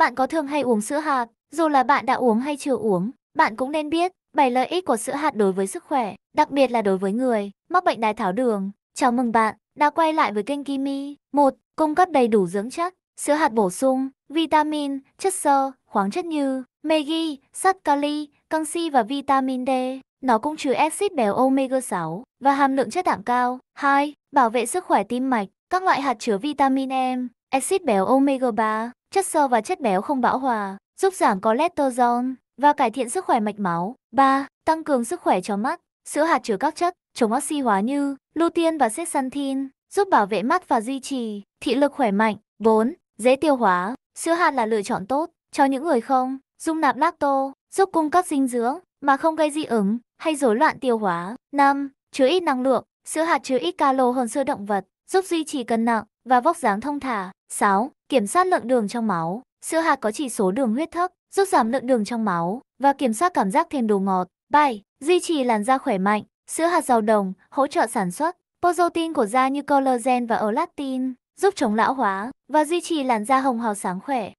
Bạn có thường hay uống sữa hạt, dù là bạn đã uống hay chưa uống, bạn cũng nên biết bảy lợi ích của sữa hạt đối với sức khỏe, đặc biệt là đối với người mắc bệnh đái tháo đường. Chào mừng bạn đã quay lại với kênh Kimi. 1. Cung cấp đầy đủ dưỡng chất, sữa hạt bổ sung vitamin, chất xơ, khoáng chất như magi, sắt kali, canxi và vitamin D. Nó cũng chứa axit béo omega 6 và hàm lượng chất đạm cao. 2. Bảo vệ sức khỏe tim mạch. Các loại hạt chứa vitamin E, axit béo omega 3 chất xơ và chất béo không bão hòa, giúp giảm cholesterol và cải thiện sức khỏe mạch máu. 3. Tăng cường sức khỏe cho mắt, sữa hạt chứa các chất chống oxy hóa như lutein và zeaxanthin, giúp bảo vệ mắt và duy trì thị lực khỏe mạnh. 4. Dễ tiêu hóa, sữa hạt là lựa chọn tốt cho những người không dung nạp lacto, giúp cung cấp dinh dưỡng mà không gây dị ứng hay rối loạn tiêu hóa. 5. Chứa ít năng lượng, sữa hạt chứa ít calo hơn sữa động vật, giúp duy trì cân nặng và vóc dáng thông thả. 6. Kiểm soát lượng đường trong máu. Sữa hạt có chỉ số đường huyết thấp, giúp giảm lượng đường trong máu và kiểm soát cảm giác thêm đồ ngọt. 7. Duy trì làn da khỏe mạnh. Sữa hạt giàu đồng hỗ trợ sản xuất Pozotin của da như collagen và elastin, giúp chống lão hóa và duy trì làn da hồng hào sáng khỏe.